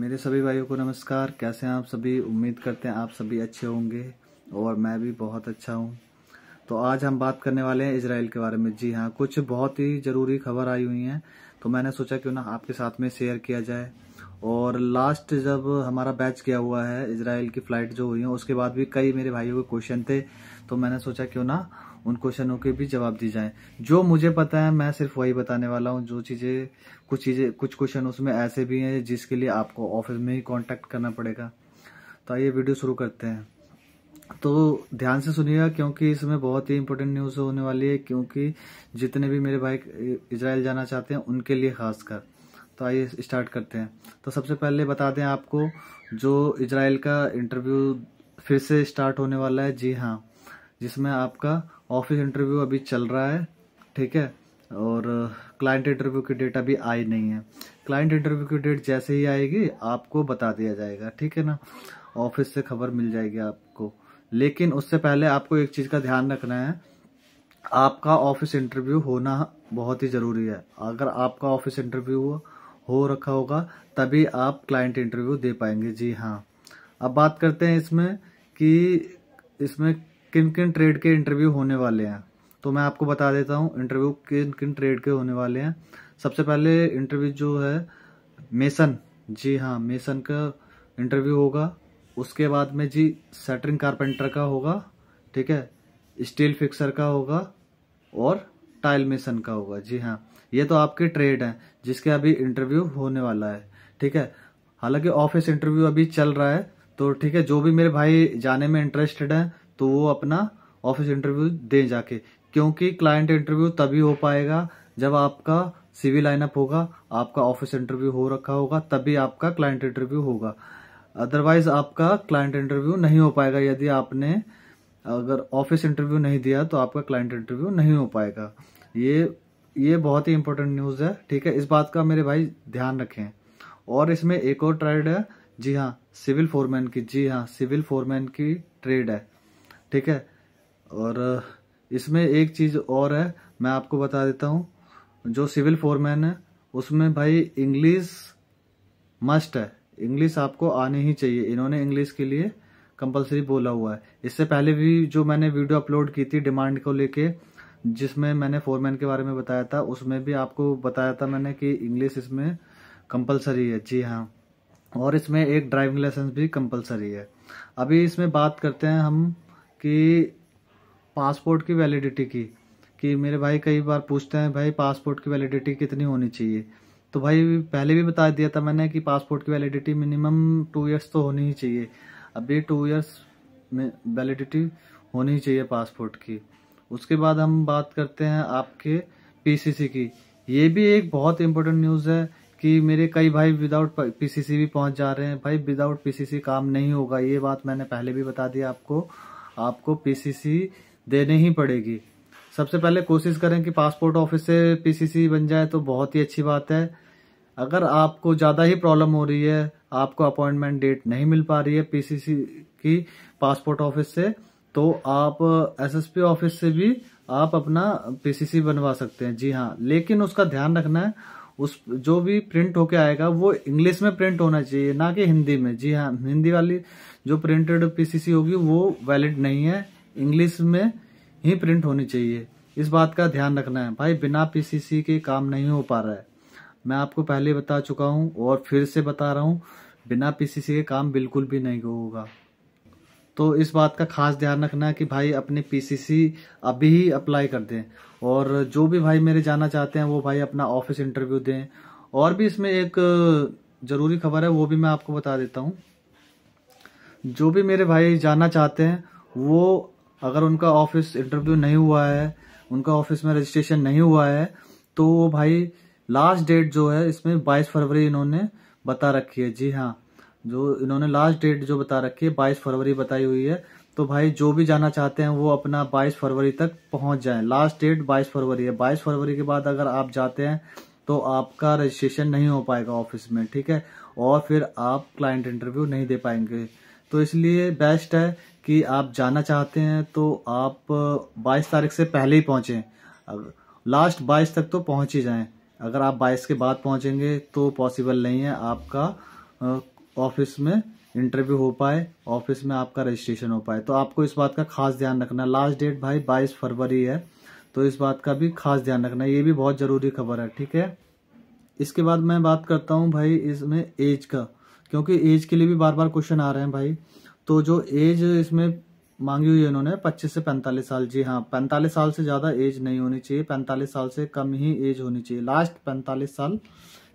मेरे सभी भाइयों को नमस्कार कैसे हैं आप सभी उम्मीद करते हैं आप सभी अच्छे होंगे और मैं भी बहुत अच्छा हूं तो आज हम बात करने वाले हैं इसराइल के बारे में जी हाँ कुछ बहुत ही ज़रूरी खबर आई हुई है तो मैंने सोचा क्यों ना आपके साथ में शेयर किया जाए और लास्ट जब हमारा बैच गया हुआ है इसराइल की फ़्लाइट जो हुई है उसके बाद भी कई मेरे भाइयों के क्वेश्चन थे तो मैंने सोचा क्यों ना उन क्वेश्चनों के भी जवाब दिए जाएं जो मुझे पता है मैं सिर्फ वही बताने वाला हूँ जो चीज़ें कुछ चीज़ें कुछ क्वेश्चन उसमें ऐसे भी हैं जिसके लिए आपको ऑफिस में ही कॉन्टेक्ट करना पड़ेगा तो आइए वीडियो शुरू करते हैं तो ध्यान से सुनिएगा क्योंकि इसमें बहुत ही इंपॉर्टेंट न्यूज़ होने वाली है क्योंकि जितने भी मेरे भाई इसराइल जाना चाहते हैं उनके लिए खासकर तो आइए स्टार्ट करते हैं तो सबसे पहले बता दें आपको जो इसराइल का इंटरव्यू फिर से स्टार्ट होने वाला है जी हाँ जिसमें आपका ऑफिस इंटरव्यू अभी चल रहा है ठीक है और क्लाइंट uh, इंटरव्यू की डेट अभी आई नहीं है क्लाइंट इंटरव्यू की डेट जैसे ही आएगी आपको बता दिया जाएगा ठीक है ना ऑफिस से खबर मिल जाएगी आपको लेकिन उससे पहले आपको एक चीज़ का ध्यान रखना है आपका ऑफिस इंटरव्यू होना बहुत ही ज़रूरी है अगर आपका ऑफिस इंटरव्यू हो, हो रखा होगा तभी आप क्लाइंट इंटरव्यू दे पाएंगे जी हाँ अब बात करते हैं इसमें कि इसमें किन किन ट्रेड के इंटरव्यू होने वाले हैं तो मैं आपको बता देता हूँ इंटरव्यू किन किन ट्रेड के होने वाले हैं सबसे पहले इंटरव्यू जो है मेसन जी हाँ मेसन का इंटरव्यू होगा उसके बाद में जी सेटरिंग कारपेंटर का होगा ठीक है स्टील फिक्सर का होगा और टाइल मेसन का होगा जी हाँ ये तो आपके ट्रेड हैं जिसके अभी इंटरव्यू होने वाला है ठीक है हालांकि ऑफिस इंटरव्यू अभी चल रहा है तो ठीक है जो भी मेरे भाई जाने में इंटरेस्टेड हैं तो वो अपना ऑफिस इंटरव्यू दें जाके क्योंकि क्लाइंट इंटरव्यू तभी हो पाएगा जब आपका सिविल लाइनअप होगा आपका ऑफिस इंटरव्यू हो रखा होगा तभी आपका क्लाइंट इंटरव्यू होगा अदरवाइज आपका क्लाइंट इंटरव्यू नहीं हो पाएगा यदि आपने अगर ऑफिस इंटरव्यू नहीं दिया तो आपका क्लाइंट इंटरव्यू नहीं हो पाएगा ये ये बहुत ही इंपॉर्टेंट न्यूज़ है ठीक है इस बात का मेरे भाई ध्यान रखें और इसमें एक और ट्रेड है जी हाँ सिविल फोरमैन की जी हाँ सिविल फोरमैन की ट्रेड है ठीक है और इसमें एक चीज़ और है मैं आपको बता देता हूँ जो सिविल फोरमैन है उसमें भाई इंग्लिश मस्ट है इंग्लिश आपको आनी ही चाहिए इन्होंने इंग्लिश के लिए कंपलसरी बोला हुआ है इससे पहले भी जो मैंने वीडियो अपलोड की थी डिमांड को लेके जिसमें मैंने फोरमैन के बारे में बताया था उसमें भी आपको बताया था मैंने कि इंग्लिश इसमें कंपलसरी है जी हाँ और इसमें एक ड्राइविंग लाइसेंस भी कंपलसरी है अभी इसमें बात करते हैं हम कि पासपोर्ट की वैलिडिटी की कि मेरे भाई कई बार पूछते हैं भाई पासपोर्ट की वैलिडिटी कितनी होनी चाहिए तो भाई पहले भी बता दिया था मैंने कि पासपोर्ट की वैलिडिटी मिनिमम टू इयर्स तो होनी ही चाहिए अभी टू इयर्स में वैलिडिटी होनी चाहिए पासपोर्ट की उसके बाद हम बात करते हैं आपके पीसीसी की ये भी एक बहुत इम्पोर्टेंट न्यूज़ है कि मेरे कई भाई विदाउट पीसीसी भी पहुंच जा रहे हैं भाई विदाउट पी काम नहीं होगा ये बात मैंने पहले भी बता दिया आपको आपको पीसीसी देने ही पड़ेगी सबसे पहले कोशिश करें कि पासपोर्ट ऑफिस से पीसीसी बन जाए तो बहुत ही अच्छी बात है अगर आपको ज़्यादा ही प्रॉब्लम हो रही है आपको अपॉइंटमेंट डेट नहीं मिल पा रही है पीसीसी की पासपोर्ट ऑफिस से तो आप एसएसपी ऑफिस से भी आप अपना पीसीसी बनवा सकते हैं जी हाँ लेकिन उसका ध्यान रखना है उस जो भी प्रिंट होके आएगा वो इंग्लिश में प्रिंट होना चाहिए ना कि हिंदी में जी हाँ हिंदी वाली जो प्रिंटेड पीसीसी होगी वो वैलिड नहीं है इंग्लिश में ही प्रिंट होनी चाहिए इस बात का ध्यान रखना है भाई बिना पीसीसी के काम नहीं हो पा रहा है मैं आपको पहले बता चुका हूँ और फिर से बता रहा हूँ बिना पीसीसी के काम बिल्कुल भी नहीं होगा तो इस बात का खास ध्यान रखना है कि भाई अपने पीसीसी अभी ही अप्लाई कर दें और जो भी भाई मेरे जाना चाहते हैं वो भाई अपना ऑफिस इंटरव्यू दें और भी इसमें एक ज़रूरी खबर है वो भी मैं आपको बता देता हूँ जो भी मेरे भाई जाना चाहते हैं वो अगर उनका ऑफिस इंटरव्यू नहीं हुआ है उनका ऑफिस में रजिस्ट्रेशन नहीं हुआ है तो वो भाई लास्ट डेट जो है इसमें बाईस फरवरी इन्होंने बता रखी है जी हाँ जो इन्होंने लास्ट डेट जो बता रखी है बाईस फरवरी बताई हुई है तो भाई जो भी जाना चाहते हैं वो अपना 22 फरवरी तक पहुंच जाएं लास्ट डेट 22 फरवरी है 22 फरवरी के बाद अगर आप जाते हैं तो आपका रजिस्ट्रेशन नहीं हो पाएगा ऑफिस में ठीक है और फिर आप क्लाइंट इंटरव्यू नहीं दे पाएंगे तो इसलिए बेस्ट है कि आप जाना चाहते हैं तो आप 22 तारीख से पहले ही पहुँचें लास्ट 22 तक तो पहुँच ही जाएँ अगर आप 22 के बाद पहुँचेंगे तो पॉसिबल नहीं है आपका ऑफिस में इंटरव्यू हो पाए ऑफिस में आपका रजिस्ट्रेशन हो पाए तो आपको इस बात का खास ध्यान रखना लास्ट डेट भाई 22 फरवरी है तो इस बात का भी खास ध्यान रखना ये भी बहुत ज़रूरी खबर है ठीक है इसके बाद मैं बात करता हूँ भाई इसमें एज का क्योंकि एज के लिए भी बार बार क्वेश्चन आ रहे हैं भाई तो जो एज इसमें मांगी हुई है इन्होंने 25 से 45 साल जी हाँ 45 साल से ज़्यादा एज नहीं होनी चाहिए 45 साल से कम ही एज होनी चाहिए लास्ट 45 साल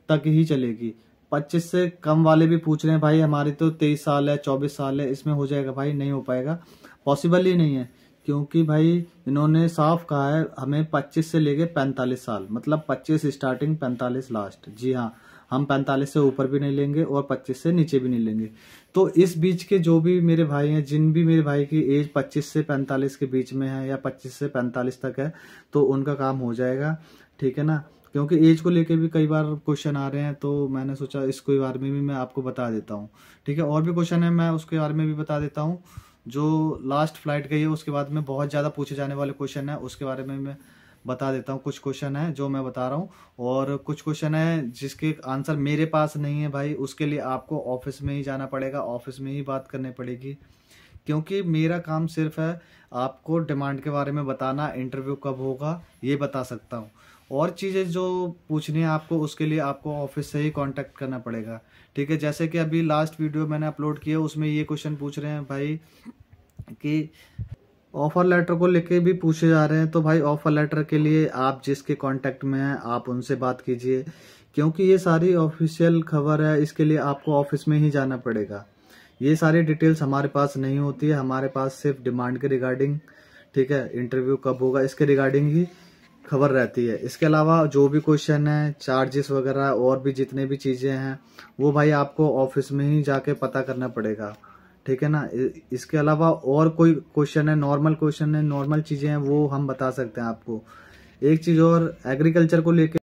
तक ही चलेगी 25 से कम वाले भी पूछ रहे हैं भाई हमारी तो 23 साल है 24 साल है इसमें हो जाएगा भाई नहीं हो पाएगा पॉसिबल ही नहीं है क्योंकि भाई इन्होंने साफ कहा है हमें पच्चीस से लेके पैंतालीस साल मतलब पच्चीस स्टार्टिंग पैंतालीस लास्ट जी हाँ हम पैंतालीस से ऊपर भी नहीं लेंगे और पच्चीस से नीचे भी नहीं लेंगे तो इस बीच के जो भी मेरे भाई हैं जिन भी मेरे भाई की एज पच्चीस से पैंतालीस के बीच में है या पच्चीस से पैंतालीस तक है तो उनका काम हो जाएगा ठीक है ना क्योंकि एज को लेके भी कई बार क्वेश्चन आ रहे हैं तो मैंने सोचा इसके बारे में भी मैं आपको बता देता हूँ ठीक है और भी क्वेश्चन है मैं उसके बारे में भी बता देता हूँ जो लास्ट फ्लाइट गई है उसके बाद में बहुत ज़्यादा पूछे जाने वाले क्वेश्चन है उसके बारे में मैं बता देता हूँ कुछ क्वेश्चन है जो मैं बता रहा हूँ और कुछ क्वेश्चन है जिसके आंसर मेरे पास नहीं है भाई उसके लिए आपको ऑफिस में ही जाना पड़ेगा ऑफिस में ही बात करनी पड़ेगी क्योंकि मेरा काम सिर्फ है आपको डिमांड के बारे में बताना इंटरव्यू कब होगा ये बता सकता हूँ और चीज़ें जो पूछनी है आपको उसके लिए आपको ऑफिस से ही कांटेक्ट करना पड़ेगा ठीक है जैसे कि अभी लास्ट वीडियो मैंने अपलोड किया उसमें ये क्वेश्चन पूछ रहे हैं भाई कि ऑफर लेटर को लेके भी पूछे जा रहे हैं तो भाई ऑफर लेटर के लिए आप जिसके कांटेक्ट में हैं आप उनसे बात कीजिए क्योंकि ये सारी ऑफिशियल खबर है इसके लिए आपको ऑफिस में ही जाना पड़ेगा ये सारी डिटेल्स हमारे पास नहीं होती है हमारे पास सिर्फ डिमांड के रिगार्डिंग ठीक है इंटरव्यू कब होगा इसके रिगार्डिंग ही खबर रहती है इसके अलावा जो भी क्वेश्चन है चार्जेस वगैरह और भी जितने भी चीज़ें हैं वो भाई आपको ऑफिस में ही जाके पता करना पड़ेगा ठीक है ना इसके अलावा और कोई क्वेश्चन है नॉर्मल क्वेश्चन है नॉर्मल चीजें हैं वो हम बता सकते हैं आपको एक चीज और एग्रीकल्चर को लेके